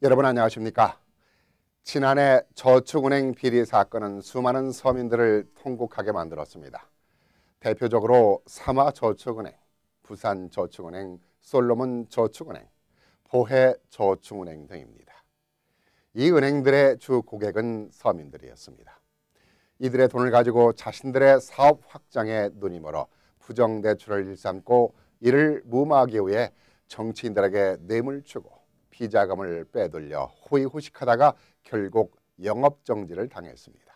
여러분 안녕하십니까? 지난해 저축은행 비리 사건은 수많은 서민들을 통곡하게 만들었습니다. 대표적으로 삼화저축은행, 부산저축은행, 솔로몬저축은행, 보혜저축은행 등입니다. 이 은행들의 주 고객은 서민들이었습니다. 이들의 돈을 가지고 자신들의 사업 확장에 눈이 멀어 부정대출을 일삼고 이를 무마하기 위해 정치인들에게 뇌물 주고 비자금을 빼돌려 호의호식하다가 결국 영업정지를 당했습니다.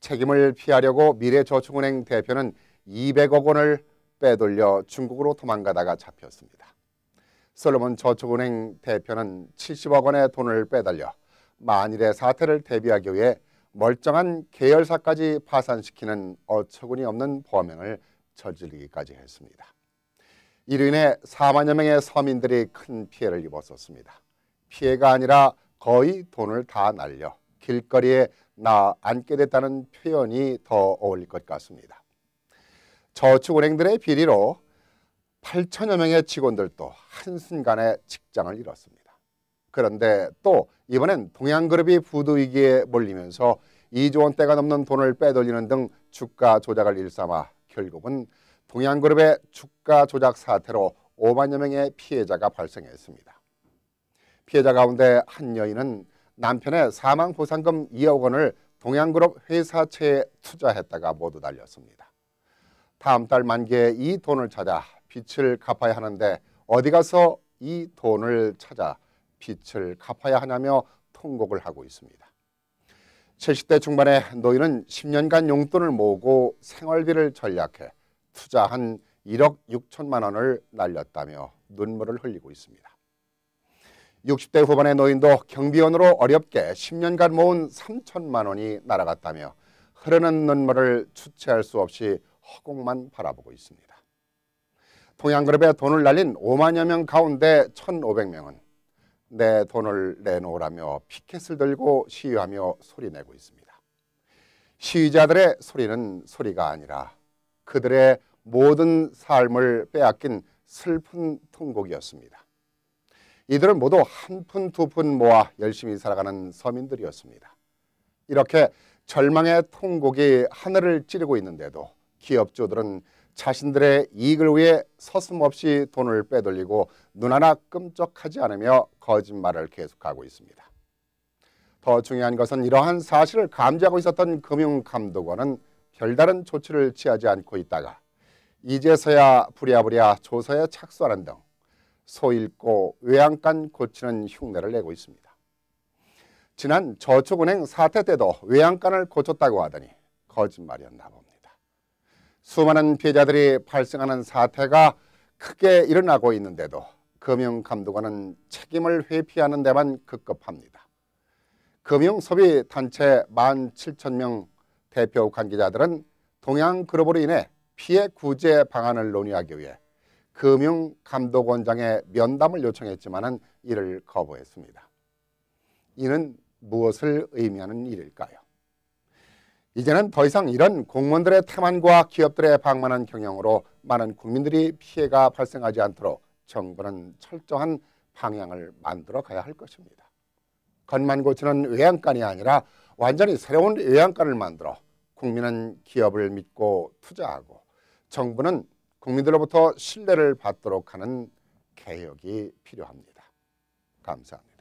책임을 피하려고 미래저축은행 대표는 200억 원을 빼돌려 중국으로 도망가다가 잡혔습니다. 솔로몬 저축은행 대표는 70억 원의 돈을 빼돌려 만일의 사태를 대비하기 위해 멀쩡한 계열사까지 파산시키는 어처구니없는 범행을 저지르기까지 했습니다. 이로 인해 4만여 명의 서민들이 큰 피해를 입었었습니다. 피해가 아니라 거의 돈을 다 날려 길거리에 나 앉게 됐다는 표현이 더 어울릴 것 같습니다. 저축은행들의 비리로 8천여 명의 직원들도 한순간에 직장을 잃었습니다. 그런데 또 이번엔 동양그룹이 부도위기에 몰리면서 2조 원대가 넘는 돈을 빼돌리는 등 주가 조작을 일삼아 결국은 동양그룹의 주가 조작 사태로 5만여 명의 피해자가 발생했습니다. 피해자 가운데 한 여인은 남편의 사망 보상금 2억 원을 동양그룹 회사채에 투자했다가 모두 달렸습니다. 다음 달 만기에 이 돈을 찾아 빚을 갚아야 하는데 어디 가서 이 돈을 찾아 빚을 갚아야 하냐며 통곡을 하고 있습니다. 70대 중반의 노인은 10년간 용돈을 모으고 생활비를 절약해 투자한 1억 6천만 원을 날렸다며 눈물을 흘리고 있습니다. 60대 후반의 노인도 경비원으로 어렵게 10년간 모은 3천만 원이 날아갔다며 흐르는 눈물을 주체할 수 없이 허공만 바라보고 있습니다. 동양그룹에 돈을 날린 5만여 명 가운데 1,500명은 내 돈을 내놓으라며 피켓을 들고 시위하며 소리내고 있습니다. 시위자들의 소리는 소리가 아니라 그들의 모든 삶을 빼앗긴 슬픈 통곡이었습니다. 이들은 모두 한 푼 두 푼 모아 열심히 살아가는 서민들이었습니다. 이렇게 절망의 통곡이 하늘을 찌르고 있는데도 기업주들은 자신들의 이익을 위해 서슴없이 돈을 빼돌리고 눈 하나 끔찍하지 않으며 거짓말을 계속하고 있습니다. 더 중요한 것은 이러한 사실을 감지하고 있었던 금융감독원은 별다른 조치를 취하지 않고 있다가 이제서야 부랴부랴 조서에 착수하는 등 소잃고 외양간 고치는 흉내를 내고 있습니다. 지난 저축은행 사태 때도 외양간을 고쳤다고 하더니 거짓말이었나 봅니다. 수많은 피해자들이 발생하는 사태가 크게 일어나고 있는데도 금융감독원은 책임을 회피하는 데만 급급합니다. 금융소비단체 1만 7천 명 대표 관계자들은 동양그룹으로 인해 피해 구제 방안을 논의하기 위해 금융감독원장의 면담을 요청했지만 이를 거부했습니다. 이는 무엇을 의미하는 일일까요? 이제는 더 이상 이런 공무원들의 탐환과 기업들의 방만한 경영으로 많은 국민들이 피해가 발생하지 않도록 정부는 철저한 방향을 만들어 가야 할 것입니다. 건만 고치는 외양간이 아니라 완전히 새로운 외양간을 만들어 국민은 기업을 믿고 투자하고 정부는 국민들로부터 신뢰를 받도록 하는 개혁이 필요합니다. 감사합니다.